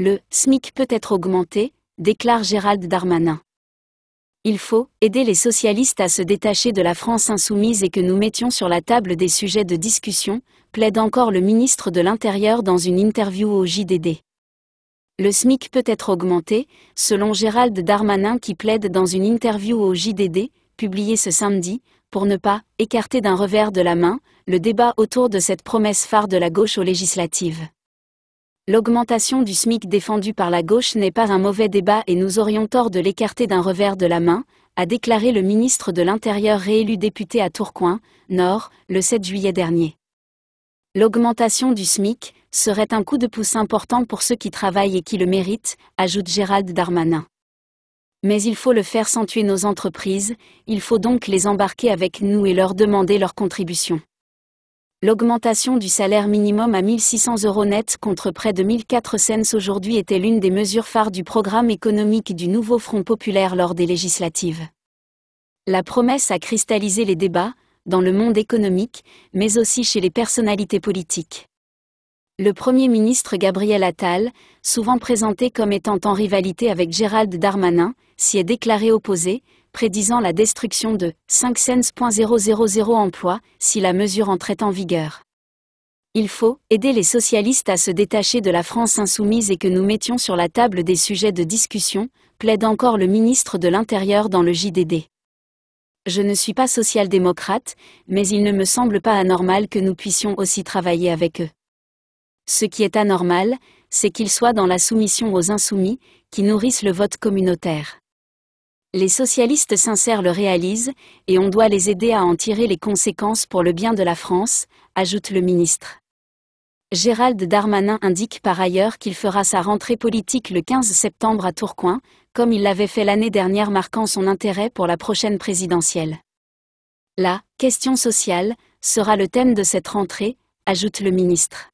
Le SMIC peut être augmenté, déclare Gérald Darmanin. Il faut aider les socialistes à se détacher de la France insoumise et que nous mettions sur la table des sujets de discussion, plaide encore le ministre de l'Intérieur dans une interview au JDD. Le SMIC peut être augmenté, selon Gérald Darmanin qui plaide dans une interview au JDD, publiée ce samedi, pour ne pas écarter d'un revers de la main le débat autour de cette promesse phare de la gauche aux législatives. L'augmentation du SMIC défendue par la gauche n'est pas un mauvais débat et nous aurions tort de l'écarter d'un revers de la main, a déclaré le ministre de l'Intérieur réélu député à Tourcoing, Nord, le 7 juillet dernier. L'augmentation du SMIC serait un coup de pouce important pour ceux qui travaillent et qui le méritent, ajoute Gérald Darmanin. Mais il faut le faire sans tuer nos entreprises, il faut donc les embarquer avec nous et leur demander leur contribution. L'augmentation du salaire minimum à 1600 euros net contre près de cents aujourd'hui était l'une des mesures phares du programme économique du nouveau Front populaire lors des législatives. La promesse a cristallisé les débats, dans le monde économique, mais aussi chez les personnalités politiques. Le Premier ministre Gabriel Attal, souvent présenté comme étant en rivalité avec Gérald Darmanin, s'y est déclaré opposé, prédisant la destruction de 5 cents.000 emplois si la mesure entrait en vigueur. Il faut aider les socialistes à se détacher de la France insoumise et que nous mettions sur la table des sujets de discussion, plaide encore le ministre de l'Intérieur dans le JDD. Je ne suis pas social-démocrate, mais il ne me semble pas anormal que nous puissions aussi travailler avec eux. Ce qui est anormal, c'est qu'ils soient dans la soumission aux insoumis, qui nourrissent le vote communautaire les socialistes sincères le réalisent, et on doit les aider à en tirer les conséquences pour le bien de la France, ajoute le ministre. Gérald Darmanin indique par ailleurs qu'il fera sa rentrée politique le 15 septembre à Tourcoing, comme il l'avait fait l'année dernière marquant son intérêt pour la prochaine présidentielle. La question sociale sera le thème de cette rentrée, ajoute le ministre.